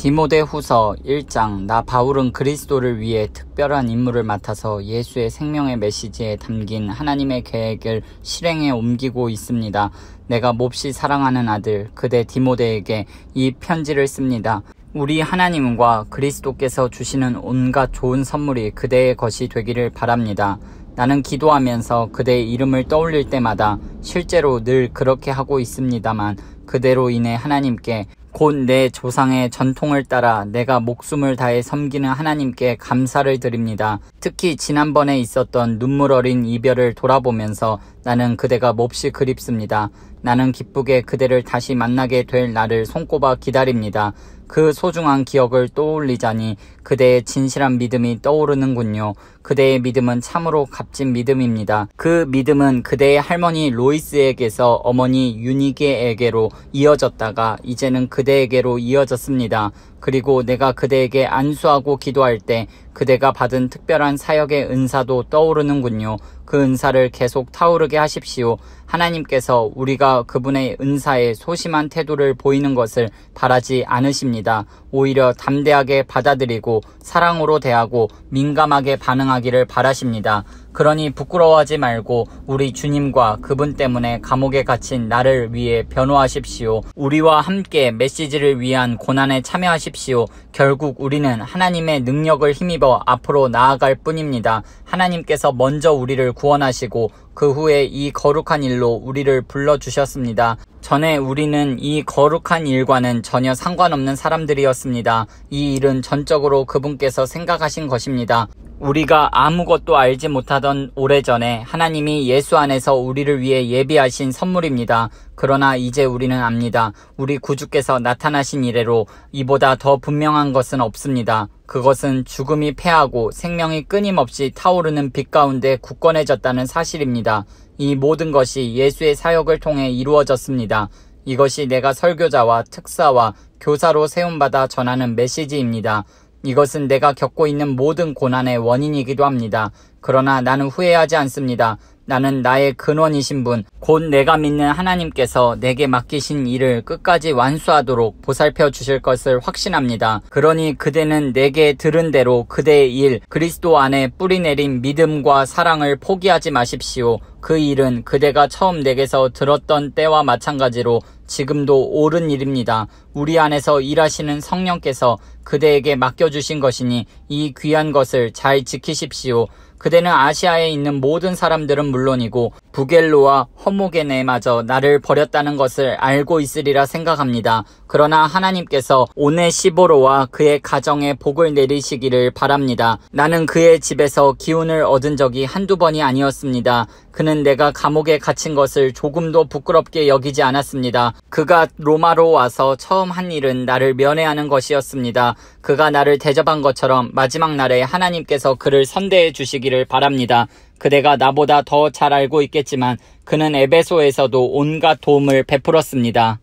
디모데후서 1장 나 바울은 그리스도를 위해 특별한 임무를 맡아서 예수의 생명의 메시지에 담긴 하나님의 계획을 실행에 옮기고 있습니다. 내가 몹시 사랑하는 아들 그대 디모데에게 이 편지를 씁니다. 우리 하나님과 그리스도께서 주시는 온갖 좋은 선물이 그대의 것이 되기를 바랍니다. 나는 기도하면서 그대의 이름을 떠올릴 때마다 실제로 늘 그렇게 하고 있습니다만 그대로 인해 하나님께 곧내 조상의 전통을 따라 내가 목숨을 다해 섬기는 하나님께 감사를 드립니다. 특히 지난번에 있었던 눈물 어린 이별을 돌아보면서 나는 그대가 몹시 그립습니다. 나는 기쁘게 그대를 다시 만나게 될 날을 손꼽아 기다립니다. 그 소중한 기억을 떠올리자니 그대의 진실한 믿음이 떠오르는군요. 그대의 믿음은 참으로 값진 믿음입니다. 그 믿음은 그대의 할머니 로이스에게서 어머니 유니게에게로 이어졌다가 이제는 그대에게로 이어졌습니다. 그리고 내가 그대에게 안수하고 기도할 때 그대가 받은 특별한 사역의 은사도 떠오르는군요. 그 은사를 계속 타오르게 하십시오. 하나님께서 우리가 그분의 은사에 소심한 태도를 보이는 것을 바라지 않으십니다. 오히려 담대하게 받아들이고 사랑으로 대하고 민감하게 반응하기를 바라십니다. 그러니 부끄러워하지 말고 우리 주님과 그분 때문에 감옥에 갇힌 나를 위해 변호하십시오. 우리와 함께 메시지를 위한 고난에 참여하십시오. 하십시오. 결국 우리는 하나님의 능력을 힘입어 앞으로 나아갈 뿐입니다. 하나님께서 먼저 우리를 구원하시고 그 후에 이 거룩한 일로 우리를 불러주셨습니다. 전에 우리는 이 거룩한 일과는 전혀 상관없는 사람들이었습니다. 이 일은 전적으로 그분께서 생각하신 것입니다. 우리가 아무것도 알지 못하던 오래전에 하나님이 예수 안에서 우리를 위해 예비하신 선물입니다. 그러나 이제 우리는 압니다. 우리 구주께서 나타나신 이래로 이보다 더 분명한 것은 없습니다. 그것은 죽음이 패하고 생명이 끊임없이 타오르는 빛 가운데 굳건해졌다는 사실입니다. 이 모든 것이 예수의 사역을 통해 이루어졌습니다. 이것이 내가 설교자와 특사와 교사로 세움받아 전하는 메시지입니다. 이것은 내가 겪고 있는 모든 고난의 원인이기도 합니다. 그러나 나는 후회하지 않습니다. 나는 나의 근원이신 분, 곧 내가 믿는 하나님께서 내게 맡기신 일을 끝까지 완수하도록 보살펴 주실 것을 확신합니다. 그러니 그대는 내게 들은 대로 그대의 일, 그리스도 안에 뿌리내린 믿음과 사랑을 포기하지 마십시오. 그 일은 그대가 처음 내게서 들었던 때와 마찬가지로 지금도 옳은 일입니다. 우리 안에서 일하시는 성령께서 그대에게 맡겨주신 것이니 이 귀한 것을 잘 지키십시오. 그대는 아시아에 있는 모든 사람들은 물론이고 부겔로와 허모게네마저 나를 버렸다는 것을 알고 있으리라 생각합니다. 그러나 하나님께서 오네시보로와 그의 가정에 복을 내리시기를 바랍니다. 나는 그의 집에서 기운을 얻은 적이 한두 번이 아니었습니다. 그는 그는 내가 감옥에 갇힌 것을 조금도 부끄럽게 여기지 않았습니다. 그가 로마로 와서 처음 한 일은 나를 면회하는 것이었습니다. 그가 나를 대접한 것처럼 마지막 날에 하나님께서 그를 선대해 주시기를 바랍니다. 그대가 나보다 더 잘 알고 있겠지만 그는 에베소에서도 온갖 도움을 베풀었습니다.